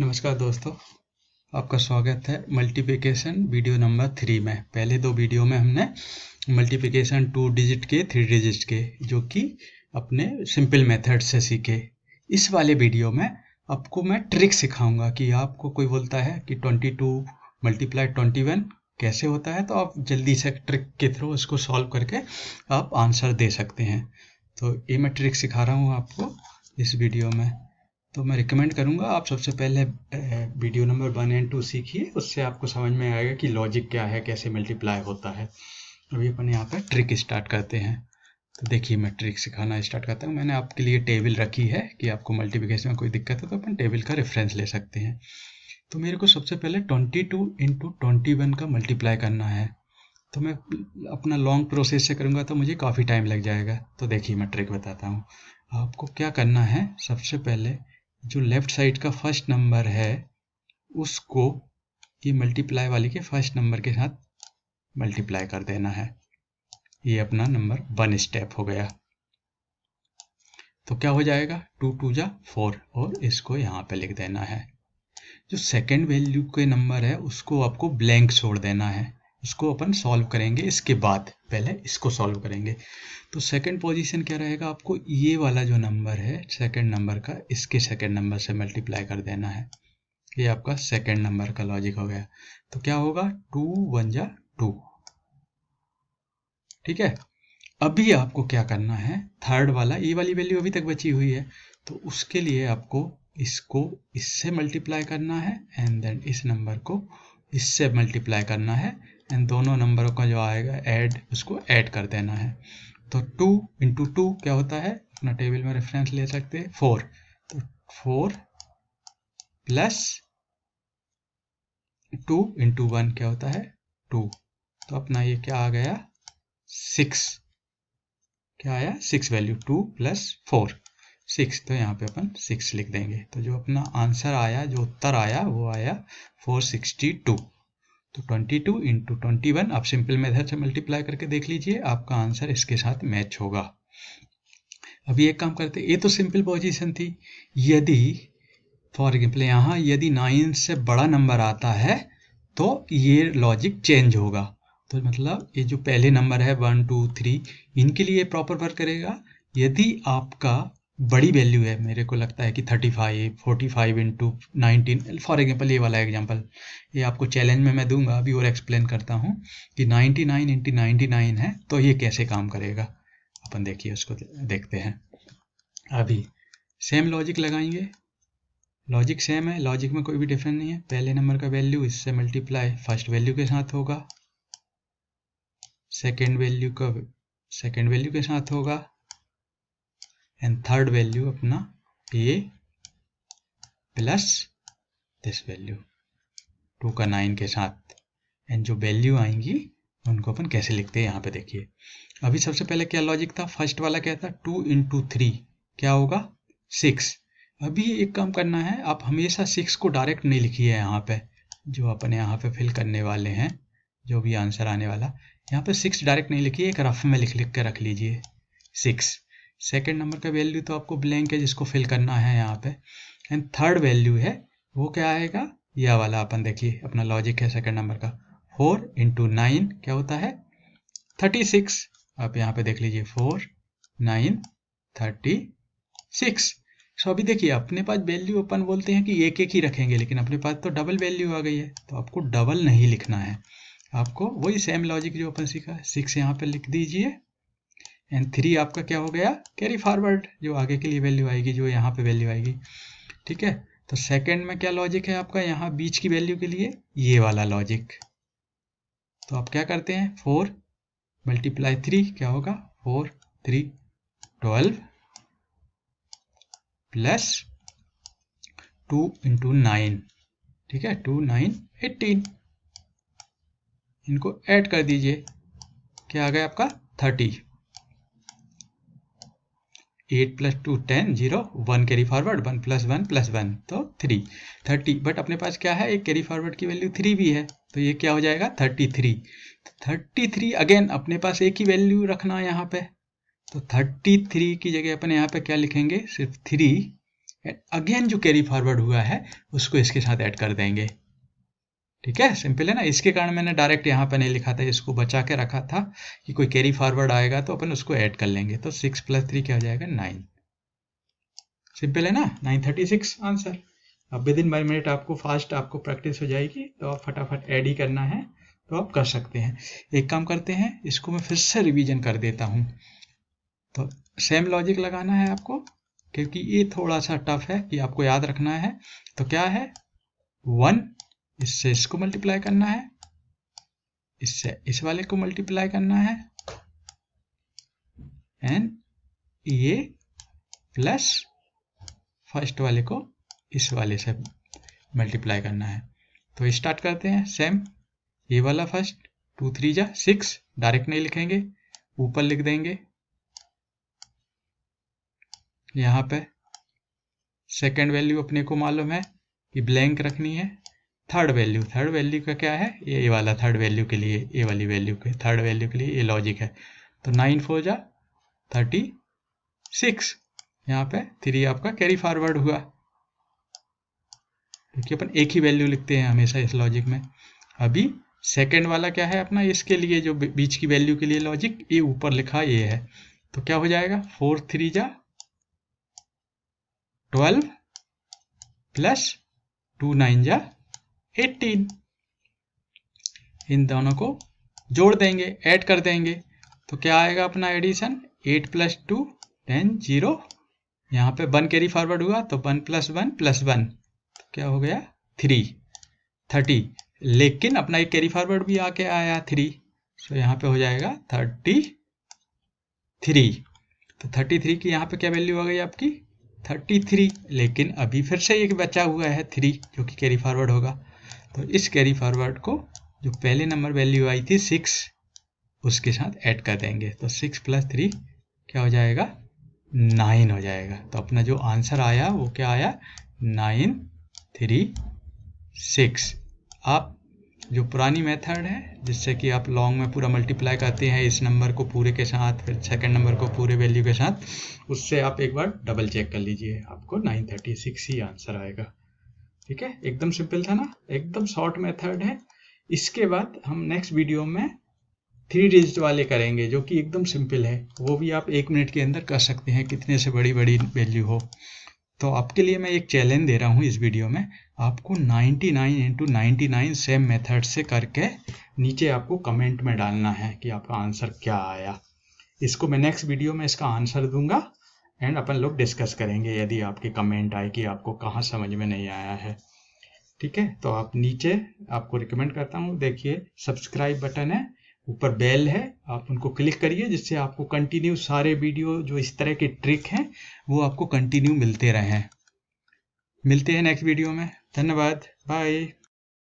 नमस्कार दोस्तों आपका स्वागत है मल्टीप्लिकेशन वीडियो नंबर थ्री में पहले दो वीडियो में हमने मल्टीप्लिकेशन टू डिजिट के थ्री डिजिट के जो कि अपने सिंपल मेथड से सीखे इस वाले वीडियो में आपको मैं ट्रिक सिखाऊंगा कि आपको कोई बोलता है कि twenty two multiply twenty one कैसे होता है तो आप जल्दी से ट्रिक के थ्रू उसको सॉल्व करके आप आंसर दे सकते हैं तो ये मैं ट्रिक सिखा रहा हूँ आपको इस वीडियो में तो मैं रिकमेंड करूँगा आप सबसे पहले video number one and two सीखिए उससे आपको समझ में आएगा कि लॉजिक क्या है कैसे मल्टीप्लाई होता है अभी अपन यहाँ पर ट्रिक स्टार्ट करते हैं तो देखिए मैं ट्रिक सिखाना स्टार्ट करता हूँ मैंने आपके लिए टेबल रखी है कि आपको मल्टीप्लिकेशन में कोई दिक्कत है तो अपन टेबल का रेफरेंस ले सकते हैं तो मेरे को सबसे पहले twenty two into twenty one का मल्टीप्लाई करना है तो मैं अपना लॉन्ग प्रोसेस से करूँगा तो मुझे काफ़ी टाइम लग जाएगा तो देखिए मैं ट्रिक बताता हूँ आपको क्या करना है सबसे पहले जो लेफ्ट साइड का फर्स्ट नंबर है उसको ये मल्टीप्लाई वाले के फर्स्ट नंबर के साथ मल्टीप्लाई कर देना है ये अपना नंबर वन स्टेप हो गया तो क्या हो जाएगा टू टू जा फोर और इसको यहाँ पे लिख देना है जो सेकंड वैल्यू के नंबर है उसको आपको ब्लैंक छोड़ देना है इसको अपन सॉल्व करेंगे इसके बाद पहले इसको सॉल्व करेंगे तो सेकंड पोजीशन क्या रहेगा आपको ये वाला जो नंबर है सेकंड नंबर का इसके सेकंड नंबर से मल्टीप्लाई कर देना है ये आपका सेकंड नंबर का लॉजिक हो गया तो क्या होगा टू वन जा टू ठीक है अभी आपको क्या करना है थर्ड वाला ये वाली वैल्यू अभी तक बची हुई है तो उसके लिए आपको इसको इससे मल्टीप्लाई करना है एंड देन इस नंबर को इससे मल्टीप्लाई करना है इन दोनों नंबरों का जो आएगा ऐड उसको ऐड कर देना है तो टू इंटू टू क्या होता है अपना टेबल में रेफरेंस ले सकते हैं फोर तो four plus two into one क्या होता है टू तो अपना ये क्या आ गया सिक्स क्या आया six value two plus four six तो यहाँ पे अपन सिक्स लिख देंगे तो जो अपना आंसर आया जो उत्तर आया वो आया फोर सिक्सटी टू तो 22 टू इंटू ट्वेंटी आप सिंपल मेथड से मल्टीप्लाई करके देख लीजिए आपका आंसर इसके साथ मैच होगा अभी एक काम करते ये तो सिंपल पोजिशन थी यदि फॉर एग्जाम्पल यहाँ यदि नाइन से बड़ा नंबर आता है तो ये लॉजिक चेंज होगा तो मतलब ये जो पहले नंबर है वन टू थ्री इनके लिए प्रॉपर वर्क करेगा यदि आपका बड़ी वैल्यू है मेरे को लगता है कि thirty five forty five into nineteen for example ये वाला एग्जाम्पल ये आपको चैलेंज में मैं दूंगा अभी और एक्सप्लेन करता हूँ कि ninety nine into ninety nine है तो ये कैसे काम करेगा अपन देखिए उसको देखते हैं अभी सेम लॉजिक लगाएंगे लॉजिक सेम है लॉजिक में कोई भी डिफरेंस नहीं है पहले नंबर का वैल्यू इससे मल्टीप्लाई फर्स्ट वैल्यू के साथ होगा सेकेंड वैल्यू का सेकेंड वैल्यू के साथ होगा एंड थर्ड वैल्यू अपना a plus this value two का नाइन के साथ एंड जो वैल्यू आएंगी उनको अपन कैसे लिखते हैं यहाँ पे देखिए अभी सबसे पहले क्या लॉजिक था फर्स्ट वाला क्या था टू इंटू थ्री क्या होगा सिक्स अभी एक काम करना है आप हमेशा सिक्स को डायरेक्ट नहीं लिखिए यहाँ पे जो अपन यहाँ पे फिल करने वाले हैं जो भी आंसर आने वाला यहाँ पे सिक्स डायरेक्ट नहीं लिखिए एक रफ में लिख लिख के रख लीजिए सिक्स सेकेंड नंबर का वैल्यू तो आपको ब्लैंक है जिसको फिल करना है यहाँ पे एंड थर्ड वैल्यू है वो क्या आएगा यह वाला अपन देखिए अपना लॉजिक है सेकेंड नंबर का फोर इंटू नाइन क्या होता है थर्टी सिक्स आप यहाँ पे देख लीजिए four nine thirty six so अभी देखिए अपने पास वैल्यू अपन बोलते हैं कि एक एक ही रखेंगे लेकिन अपने पास तो डबल वैल्यू आ गई है तो आपको डबल नहीं लिखना है आपको वही सेम लॉजिक जो अपन सीखा है सिक्स यहाँ पे लिख दीजिए एंड थ्री आपका क्या हो गया कैरी फॉरवर्ड जो आगे के लिए वैल्यू आएगी जो यहाँ पे वैल्यू आएगी ठीक है तो सेकंड में क्या लॉजिक है आपका यहाँ बीच की वैल्यू के लिए ये वाला लॉजिक तो आप क्या करते हैं फोर मल्टीप्लाई थ्री क्या होगा four three twelve plus two into nine ठीक है टू नाइन एटीन इनको ऐड कर दीजिए क्या आ गया आपका thirty eight plus two ten zero one carry forward one plus one plus one तो थ्री थर्टी बट अपने पास क्या है एक कैरी फॉरवर्ड की वैल्यू थ्री भी है तो ये क्या हो जाएगा थर्टी थ्री तो थर्टी थ्री अगेन अपने पास एक ही वैल्यू रखना है यहाँ पे तो थर्टी थ्री की जगह अपने यहाँ पे क्या लिखेंगे सिर्फ थ्री अगेन जो कैरी फॉरवर्ड हुआ है उसको इसके साथ ऐड कर देंगे ठीक है सिंपल है ना इसके कारण मैंने डायरेक्ट यहाँ पे नहीं लिखा था इसको बचा के रखा था कि कोई कैरी फॉरवर्ड आएगा तो अपन उसको ऐड कर लेंगे तो सिक्स प्लस थ्री क्या हो जाएगा नाइन सिंपल है ना नाइन थर्टी सिक्स आंसर अब विद इन वन मिनट आपको फास्ट आपको प्रैक्टिस हो जाएगी तो आप फटाफट ऐड ही करना है तो आप कर सकते हैं एक काम करते हैं इसको मैं फिर से रिविजन कर देता हूँ तो सेम लॉजिक लगाना है आपको क्योंकि ये थोड़ा सा टफ है कि आपको याद रखना है तो क्या है वन इससे इसको मल्टीप्लाई करना है इससे इस वाले को मल्टीप्लाई करना है एंड ये प्लस फर्स्ट वाले को इस वाले से मल्टीप्लाई करना है तो स्टार्ट करते हैं सेम ये वाला फर्स्ट टू थ्री जा सिक्स डायरेक्ट नहीं लिखेंगे ऊपर लिख देंगे यहां पे सेकंड वैल्यू अपने को मालूम है कि ब्लैंक रखनी है थर्ड वैल्यू थर्ड वैल्यू का क्या है ये वाला थर्ड वैल्यू के लिए ए वाली वैल्यू के थर्ड वैल्यू के लिए ये लॉजिक है तो नाइन फोर जा थर्टी सिक्स यहाँ पे थ्री आपका कैरी फॉरवर्ड हुआ क्योंकि अपन एक ही वैल्यू लिखते हैं हमेशा इस लॉजिक में अभी सेकेंड वाला क्या है अपना इसके लिए जो बीच की वैल्यू के लिए लॉजिक ये ऊपर लिखा ये है तो क्या हो जाएगा फोर थ्री जा ट्वेल्व प्लस टू नाइन जा एट्टीन इन दोनों को जोड़ देंगे ऐड कर देंगे तो क्या आएगा अपना addition eight plus two ten zero यहाँ पे वन कैरी फॉरवर्ड हुआ तो one plus one plus one तो क्या हो गया थ्री थर्टी लेकिन अपना एक कैरी फॉरवर्ड भी आके आया थ्री सो यहाँ पे हो जाएगा थर्टी थ्री तो थर्टी थ्री की यहाँ पे क्या वैल्यू आ गई आपकी थर्टी थ्री लेकिन अभी फिर से एक बचा हुआ है थ्री जो कि कैरी फॉरवर्ड होगा तो इस कैरी फॉरवर्ड को जो पहले नंबर वैल्यू आई थी सिक्स उसके साथ ऐड कर देंगे तो सिक्स प्लस थ्री क्या हो जाएगा नाइन हो जाएगा तो अपना जो आंसर आया वो क्या आया नाइन थ्री सिक्स आप जो पुरानी मेथड है जिससे कि आप लॉन्ग में पूरा मल्टीप्लाई करते हैं इस नंबर को पूरे के साथ फिर सेकंड नंबर को पूरे वैल्यू के साथ उससे आप एक बार डबल चेक कर लीजिए आपको नाइन थर्टी सिक्स ही आंसर आएगा ठीक है एकदम सिंपल था ना एकदम शॉर्ट मेथड है इसके बाद हम नेक्स्ट वीडियो में थ्री डिजिट वाले करेंगे जो कि एकदम सिंपल है वो भी आप एक मिनट के अंदर कर सकते हैं कितने से बड़ी बड़ी वैल्यू हो तो आपके लिए मैं एक चैलेंज दे रहा हूँ इस वीडियो में आपको 99 नाइन इंटू सेम मेथड से करके नीचे आपको कमेंट में डालना है कि आपका आंसर क्या आया इसको मैं नेक्स्ट वीडियो में इसका आंसर दूंगा एंड अपन लोग डिस्कस करेंगे यदि आपके कमेंट आए कि आपको कहाँ समझ में नहीं आया है ठीक है तो आप नीचे आपको रिकमेंड करता हूँ देखिए सब्सक्राइब बटन है ऊपर बेल है आप उनको क्लिक करिए जिससे आपको कंटिन्यू सारे वीडियो जो इस तरह के ट्रिक हैं वो आपको कंटिन्यू मिलते रहें मिलते हैं नेक्स्ट वीडियो में धन्यवाद बाय